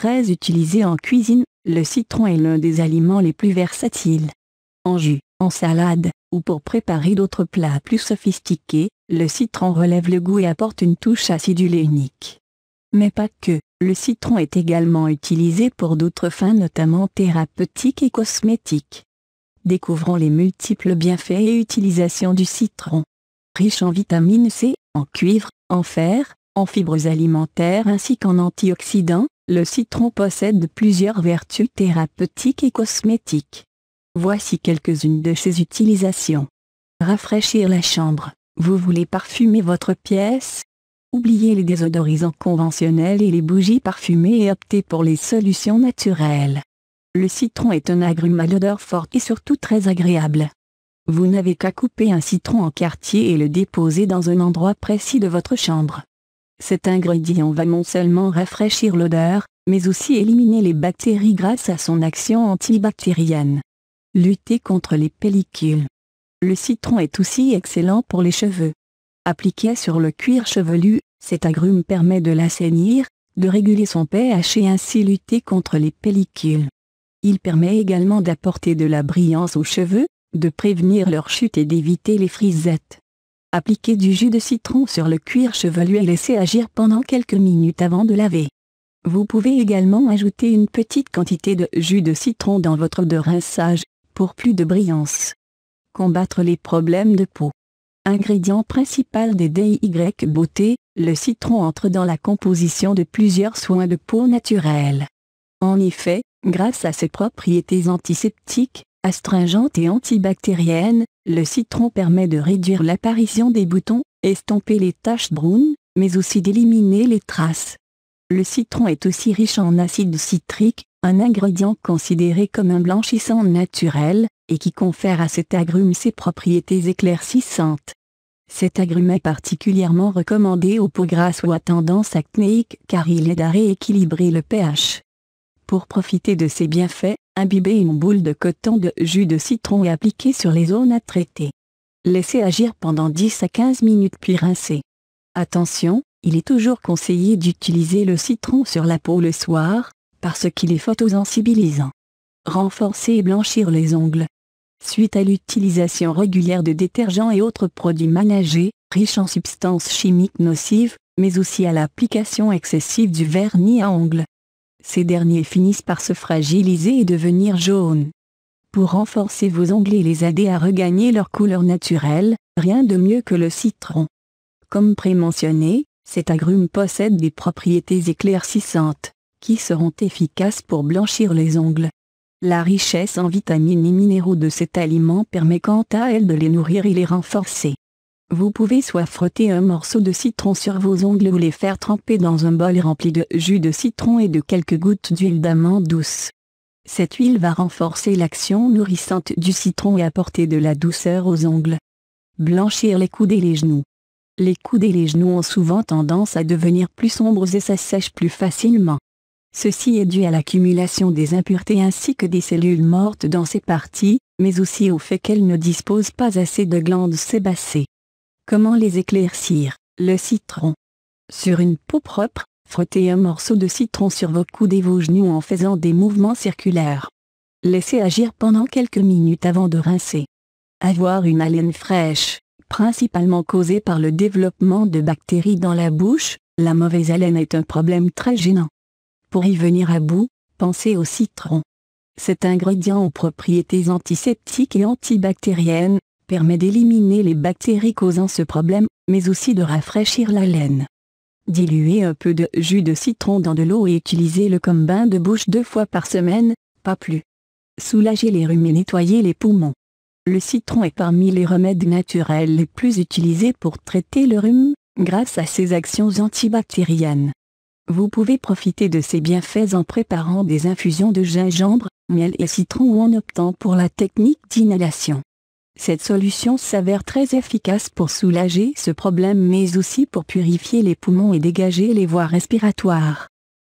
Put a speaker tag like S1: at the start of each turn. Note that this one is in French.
S1: Très utilisé en cuisine, le citron est l'un des aliments les plus versatiles. En jus, en salade, ou pour préparer d'autres plats plus sophistiqués, le citron relève le goût et apporte une touche acidulée unique. Mais pas que, le citron est également utilisé pour d'autres fins notamment thérapeutiques et cosmétiques. Découvrons les multiples bienfaits et utilisations du citron. Riche en vitamine C, en cuivre, en fer, en fibres alimentaires ainsi qu'en antioxydants, le citron possède plusieurs vertus thérapeutiques et cosmétiques. Voici quelques-unes de ses utilisations. Rafraîchir la chambre. Vous voulez parfumer votre pièce Oubliez les désodorisants conventionnels et les bougies parfumées et optez pour les solutions naturelles. Le citron est un agrume à l'odeur forte et surtout très agréable. Vous n'avez qu'à couper un citron en quartier et le déposer dans un endroit précis de votre chambre. Cet ingrédient va non seulement rafraîchir l'odeur, mais aussi éliminer les bactéries grâce à son action antibactérienne. Lutter contre les pellicules. Le citron est aussi excellent pour les cheveux. Appliqué sur le cuir chevelu, cet agrume permet de l'assainir, de réguler son pH et ainsi lutter contre les pellicules. Il permet également d'apporter de la brillance aux cheveux, de prévenir leur chute et d'éviter les frisettes. Appliquez du jus de citron sur le cuir chevelu et laissez agir pendant quelques minutes avant de laver. Vous pouvez également ajouter une petite quantité de jus de citron dans votre de rinçage, pour plus de brillance. Combattre les problèmes de peau. Ingrédient principal des DIY Beauté, le citron entre dans la composition de plusieurs soins de peau naturels. En effet, grâce à ses propriétés antiseptiques, astringentes et antibactériennes, le citron permet de réduire l'apparition des boutons, estomper les taches brunes, mais aussi d'éliminer les traces. Le citron est aussi riche en acide citrique, un ingrédient considéré comme un blanchissant naturel, et qui confère à cet agrume ses propriétés éclaircissantes. Cet agrume est particulièrement recommandé aux peaux grasses ou à tendance acnéique car il aide à rééquilibrer le pH. Pour profiter de ses bienfaits, Imbibez une boule de coton de jus de citron et appliquez sur les zones à traiter. Laissez agir pendant 10 à 15 minutes puis rincez. Attention, il est toujours conseillé d'utiliser le citron sur la peau le soir, parce qu'il est photosensibilisant. Renforcer et blanchir les ongles. Suite à l'utilisation régulière de détergents et autres produits managés, riches en substances chimiques nocives, mais aussi à l'application excessive du vernis à ongles, ces derniers finissent par se fragiliser et devenir jaunes. Pour renforcer vos ongles et les aider à regagner leur couleur naturelle, rien de mieux que le citron. Comme prémentionné, cet agrume possède des propriétés éclaircissantes, qui seront efficaces pour blanchir les ongles. La richesse en vitamines et minéraux de cet aliment permet quant à elle de les nourrir et les renforcer. Vous pouvez soit frotter un morceau de citron sur vos ongles ou les faire tremper dans un bol rempli de jus de citron et de quelques gouttes d'huile d'amande douce. Cette huile va renforcer l'action nourrissante du citron et apporter de la douceur aux ongles. Blanchir les coudes et les genoux. Les coudes et les genoux ont souvent tendance à devenir plus sombres et s'assèchent plus facilement. Ceci est dû à l'accumulation des impuretés ainsi que des cellules mortes dans ces parties, mais aussi au fait qu'elles ne disposent pas assez de glandes sébacées. Comment les éclaircir Le citron. Sur une peau propre, frottez un morceau de citron sur vos coudes et vos genoux en faisant des mouvements circulaires. Laissez agir pendant quelques minutes avant de rincer. Avoir une haleine fraîche, principalement causée par le développement de bactéries dans la bouche, la mauvaise haleine est un problème très gênant. Pour y venir à bout, pensez au citron. Cet ingrédient aux propriétés antiseptiques et antibactériennes, permet d'éliminer les bactéries causant ce problème, mais aussi de rafraîchir la laine. Diluez un peu de jus de citron dans de l'eau et utilisez-le comme bain de bouche deux fois par semaine, pas plus. Soulager les rhumes et nettoyez les poumons. Le citron est parmi les remèdes naturels les plus utilisés pour traiter le rhume, grâce à ses actions antibactériennes. Vous pouvez profiter de ses bienfaits en préparant des infusions de gingembre, miel et citron ou en optant pour la technique d'inhalation. Cette solution s'avère très efficace pour soulager ce problème mais aussi pour purifier les poumons et dégager les voies respiratoires.